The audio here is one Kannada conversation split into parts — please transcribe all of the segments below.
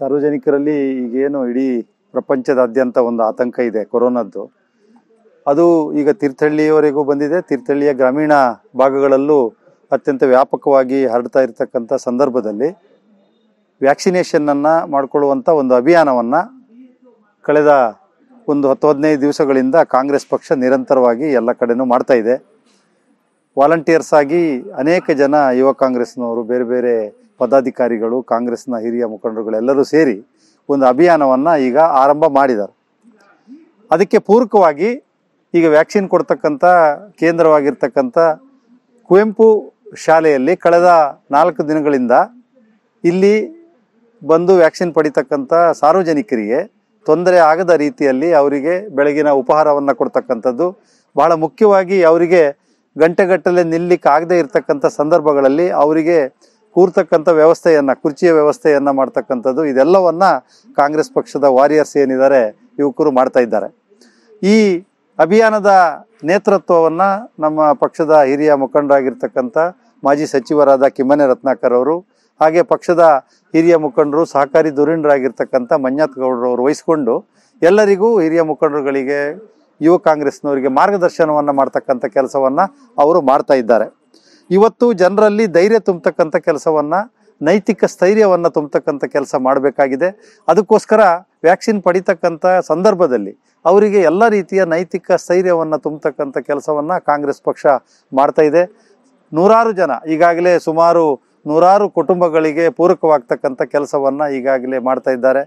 ಸಾರ್ವಜನಿಕರಲ್ಲಿ ಈಗೇನು ಇಡೀ ಪ್ರಪಂಚದಾದ್ಯಂತ ಒಂದು ಆತಂಕ ಇದೆ ಕೊರೋನಾದ್ದು ಅದು ಈಗ ತೀರ್ಥಹಳ್ಳಿಯವರೆಗೂ ಬಂದಿದೆ ತೀರ್ಥಹಳ್ಳಿಯ ಗ್ರಾಮೀಣ ಭಾಗಗಳಲ್ಲೂ ಅತ್ಯಂತ ವ್ಯಾಪಕವಾಗಿ ಹರಡ್ತಾ ಇರತಕ್ಕಂಥ ಸಂದರ್ಭದಲ್ಲಿ ವ್ಯಾಕ್ಸಿನೇಷನನ್ನು ಮಾಡಿಕೊಳ್ಳುವಂಥ ಒಂದು ಅಭಿಯಾನವನ್ನು ಕಳೆದ ಒಂದು ಹತ್ತು ಹದಿನೈದು ದಿವಸಗಳಿಂದ ಕಾಂಗ್ರೆಸ್ ಪಕ್ಷ ನಿರಂತರವಾಗಿ ಎಲ್ಲ ಕಡೆನೂ ಮಾಡ್ತಾ ಇದೆ ವಾಲಂಟಿಯರ್ಸ್ ಆಗಿ ಅನೇಕ ಜನ ಯುವ ಕಾಂಗ್ರೆಸ್ನವರು ಬೇರೆ ಬೇರೆ ಪದಾಧಿಕಾರಿಗಳು ಕಾಂಗ್ರೆಸ್ನ ಹಿರಿಯ ಮುಖಂಡರುಗಳೆಲ್ಲರೂ ಸೇರಿ ಒಂದು ಅಭಿಯಾನವನ್ನು ಈಗ ಆರಂಭ ಮಾಡಿದ್ದಾರೆ ಅದಕ್ಕೆ ಪೂರಕವಾಗಿ ಈಗ ವ್ಯಾಕ್ಸಿನ್ ಕೊಡ್ತಕ್ಕಂಥ ಕೇಂದ್ರವಾಗಿರ್ತಕ್ಕಂಥ ಕುವೆಂಪು ಶಾಲೆಯಲ್ಲಿ ಕಳೆದ ನಾಲ್ಕು ದಿನಗಳಿಂದ ಇಲ್ಲಿ ಬಂದು ವ್ಯಾಕ್ಸಿನ್ ಪಡಿತಕ್ಕಂಥ ಸಾರ್ವಜನಿಕರಿಗೆ ತೊಂದರೆ ಆಗದ ರೀತಿಯಲ್ಲಿ ಅವರಿಗೆ ಬೆಳಗಿನ ಉಪಹಾರವನ್ನು ಕೊಡ್ತಕ್ಕಂಥದ್ದು ಬಹಳ ಮುಖ್ಯವಾಗಿ ಅವರಿಗೆ ಗಂಟೆಗಟ್ಟಲೆ ನಿಲ್ಲಕ್ಕೆ ಆಗದೇ ಇರತಕ್ಕಂಥ ಸಂದರ್ಭಗಳಲ್ಲಿ ಅವರಿಗೆ ಕೂರ್ತಕ್ಕಂಥ ವ್ಯವಸ್ಥೆಯನ್ನು ಕುರ್ಚಿಯ ವ್ಯವಸ್ಥೆಯನ್ನು ಮಾಡ್ತಕ್ಕಂಥದ್ದು ಇದೆಲ್ಲವನ್ನ ಕಾಂಗ್ರೆಸ್ ಪಕ್ಷದ ವಾರಿಯರ್ಸ್ ಏನಿದ್ದಾರೆ ಯುವಕರು ಮಾಡ್ತಾ ಇದ್ದಾರೆ ಈ ಅಭಿಯಾನದ ನೇತೃತ್ವವನ್ನು ನಮ್ಮ ಪಕ್ಷದ ಹಿರಿಯ ಮುಖಂಡರಾಗಿರ್ತಕ್ಕಂಥ ಮಾಜಿ ಸಚಿವರಾದ ಕಿಮ್ಮನೆ ರತ್ನಾಕರ್ ಅವರು ಹಾಗೆ ಪಕ್ಷದ ಹಿರಿಯ ಮುಖಂಡರು ಸಹಕಾರಿ ಧುರೀಣರಾಗಿರ್ತಕ್ಕಂಥ ಮಂಜಾತ್ ಅವರು ವಹಿಸಿಕೊಂಡು ಎಲ್ಲರಿಗೂ ಹಿರಿಯ ಮುಖಂಡರುಗಳಿಗೆ ಯುವ ಕಾಂಗ್ರೆಸ್ನವರಿಗೆ ಮಾರ್ಗದರ್ಶನವನ್ನು ಮಾಡ್ತಕ್ಕಂಥ ಕೆಲಸವನ್ನು ಅವರು ಮಾಡ್ತಾ ಇದ್ದಾರೆ ಇವತ್ತು ಜನರಲ್ಲಿ ಧೈರ್ಯ ತುಂಬತಕ್ಕಂಥ ಕೆಲಸವನ್ನು ನೈತಿಕ ಸ್ಥೈರ್ಯವನ್ನು ತುಂಬತಕ್ಕಂಥ ಕೆಲಸ ಮಾಡಬೇಕಾಗಿದೆ ಅದಕ್ಕೋಸ್ಕರ ವ್ಯಾಕ್ಸಿನ್ ಪಡಿತಕ್ಕಂಥ ಸಂದರ್ಭದಲ್ಲಿ ಅವರಿಗೆ ಎಲ್ಲ ರೀತಿಯ ನೈತಿಕ ಸ್ಥೈರ್ಯವನ್ನು ತುಂಬತಕ್ಕಂಥ ಕೆಲಸವನ್ನು ಕಾಂಗ್ರೆಸ್ ಪಕ್ಷ ಮಾಡ್ತಾ ಇದೆ ನೂರಾರು ಜನ ಈಗಾಗಲೇ ಸುಮಾರು ನೂರಾರು ಕುಟುಂಬಗಳಿಗೆ ಪೂರಕವಾಗ್ತಕ್ಕಂಥ ಕೆಲಸವನ್ನು ಈಗಾಗಲೇ ಮಾಡ್ತಾ ಇದ್ದಾರೆ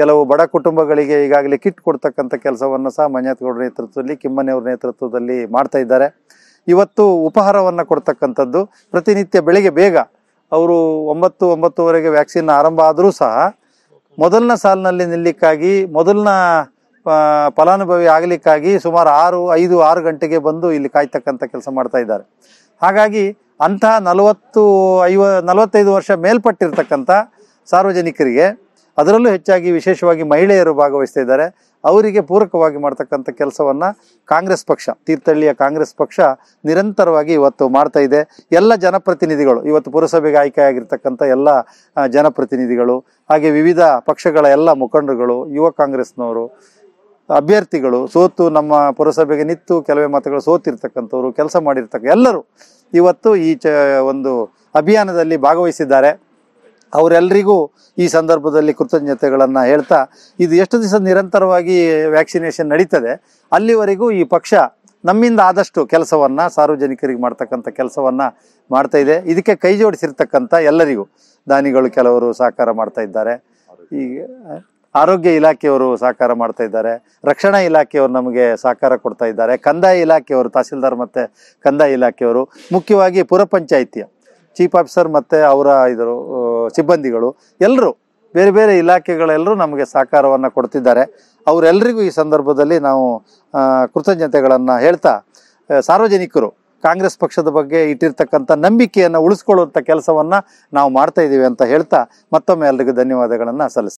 ಕೆಲವು ಬಡ ಕುಟುಂಬಗಳಿಗೆ ಈಗಾಗಲೇ ಕಿಟ್ ಕೊಡ್ತಕ್ಕಂಥ ಕೆಲಸವನ್ನು ಸಹ ಮಂಜನಾಥ್ ನೇತೃತ್ವದಲ್ಲಿ ಕಿಮ್ಮನೆಯವ್ರ ನೇತೃತ್ವದಲ್ಲಿ ಮಾಡ್ತಾ ಇದ್ದಾರೆ ಇವತ್ತು ಉಪಹಾರವನ್ನು ಕೊಡ್ತಕ್ಕಂಥದ್ದು ಪ್ರತಿನಿತ್ಯ ಬೆಳಿಗ್ಗೆ ಬೇಗ ಅವರು ಒಂಬತ್ತು ಒಂಬತ್ತುವರೆಗೆ ವ್ಯಾಕ್ಸಿನ್ ಆರಂಭ ಆದರೂ ಸಹ ಮೊದಲನ ಸಾಲಿನಲ್ಲಿ ನಿಲ್ಲಿಕ್ಕಾಗಿ ಮೊದಲನ ಫಲಾನುಭವಿ ಆಗಲಿಕ್ಕಾಗಿ ಸುಮಾರು ಆರು ಐದು ಆರು ಗಂಟೆಗೆ ಬಂದು ಇಲ್ಲಿ ಕಾಯ್ತಕ್ಕಂಥ ಕೆಲಸ ಮಾಡ್ತಾ ಇದ್ದಾರೆ ಹಾಗಾಗಿ ಅಂತಹ ನಲವತ್ತು ಐವ ನಲವತ್ತೈದು ವರ್ಷ ಮೇಲ್ಪಟ್ಟಿರ್ತಕ್ಕಂಥ ಸಾರ್ವಜನಿಕರಿಗೆ ಅದರಲ್ಲೂ ಹೆಚ್ಚಾಗಿ ವಿಶೇಷವಾಗಿ ಮಹಿಳೆಯರು ಭಾಗವಹಿಸ್ತಾ ಇದ್ದಾರೆ ಅವರಿಗೆ ಪೂರಕವಾಗಿ ಮಾಡ್ತಕ್ಕಂಥ ಕೆಲಸವನ್ನು ಕಾಂಗ್ರೆಸ್ ಪಕ್ಷ ತೀರ್ಥಹಳ್ಳಿಯ ಕಾಂಗ್ರೆಸ್ ಪಕ್ಷ ನಿರಂತರವಾಗಿ ಇವತ್ತು ಮಾಡ್ತಾ ಇದೆ ಎಲ್ಲ ಜನಪ್ರತಿನಿಧಿಗಳು ಇವತ್ತು ಪುರಸಭೆಗೆ ಆಯ್ಕೆಯಾಗಿರ್ತಕ್ಕಂಥ ಎಲ್ಲ ಜನಪ್ರತಿನಿಧಿಗಳು ಹಾಗೆ ವಿವಿಧ ಪಕ್ಷಗಳ ಎಲ್ಲ ಮುಖಂಡರುಗಳು ಯುವ ಕಾಂಗ್ರೆಸ್ನವರು ಅಭ್ಯರ್ಥಿಗಳು ಸೋತು ನಮ್ಮ ಪುರಸಭೆಗೆ ನಿಂತು ಕೆಲವೇ ಮತಗಳು ಸೋತಿರ್ತಕ್ಕಂಥವ್ರು ಕೆಲಸ ಮಾಡಿರ್ತಕ್ಕ ಎಲ್ಲರೂ ಇವತ್ತು ಈ ಚ ಒಂದು ಅಭಿಯಾನದಲ್ಲಿ ಭಾಗವಹಿಸಿದ್ದಾರೆ ಅವರೆಲ್ಲರಿಗೂ ಈ ಸಂದರ್ಭದಲ್ಲಿ ಕೃತಜ್ಞತೆಗಳನ್ನು ಹೇಳ್ತಾ ಇದು ಎಷ್ಟು ದಿವಸ ನಿರಂತರವಾಗಿ ವ್ಯಾಕ್ಸಿನೇಷನ್ ನಡೀತದೆ ಅಲ್ಲಿವರೆಗೂ ಈ ಪಕ್ಷ ನಮ್ಮಿಂದ ಆದಷ್ಟು ಕೆಲಸವನ್ನು ಸಾರ್ವಜನಿಕರಿಗೆ ಮಾಡ್ತಕ್ಕಂಥ ಕೆಲಸವನ್ನು ಮಾಡ್ತಾ ಇದೆ ಇದಕ್ಕೆ ಕೈ ಜೋಡಿಸಿರ್ತಕ್ಕಂಥ ಎಲ್ಲರಿಗೂ ದಾನಿಗಳು ಕೆಲವರು ಸಹಕಾರ ಮಾಡ್ತಾ ಇದ್ದಾರೆ ಈಗ ಆರೋಗ್ಯ ಇಲಾಖೆಯವರು ಸಹಕಾರ ಮಾಡ್ತಾ ಇದ್ದಾರೆ ರಕ್ಷಣಾ ಇಲಾಖೆಯವರು ನಮಗೆ ಸಹಕಾರ ಕೊಡ್ತಾ ಇದ್ದಾರೆ ಕಂದಾಯ ಇಲಾಖೆಯವರು ತಹಸೀಲ್ದಾರ್ ಮತ್ತು ಕಂದಾಯ ಇಲಾಖೆಯವರು ಮುಖ್ಯವಾಗಿ ಪುರ ಪಂಚಾಯಿತಿಯ ಚೀಫ್ ಆಫೀಸರ್ ಮತ್ತು ಅವರ ಇದರು ಸಿಬ್ಬಂದಿಗಳು ಎಲ್ಲರೂ ಬೇರೆ ಬೇರೆ ಇಲಾಖೆಗಳೆಲ್ಲರೂ ನಮಗೆ ಸಹಕಾರವನ್ನು ಕೊಡ್ತಿದ್ದಾರೆ ಅವರೆಲ್ಲರಿಗೂ ಈ ಸಂದರ್ಭದಲ್ಲಿ ನಾವು ಕೃತಜ್ಞತೆಗಳನ್ನು ಹೇಳ್ತಾ ಸಾರ್ವಜನಿಕರು ಕಾಂಗ್ರೆಸ್ ಪಕ್ಷದ ಬಗ್ಗೆ ಇಟ್ಟಿರ್ತಕ್ಕಂಥ ನಂಬಿಕೆಯನ್ನು ಉಳಿಸ್ಕೊಳ್ಳುವಂಥ ಕೆಲಸವನ್ನು ನಾವು ಮಾಡ್ತಾ ಇದ್ದೀವಿ ಅಂತ ಹೇಳ್ತಾ ಮತ್ತೊಮ್ಮೆ ಎಲ್ರಿಗೂ ಧನ್ಯವಾದಗಳನ್ನು ಸಲ್ಲಿಸ್ತೀವಿ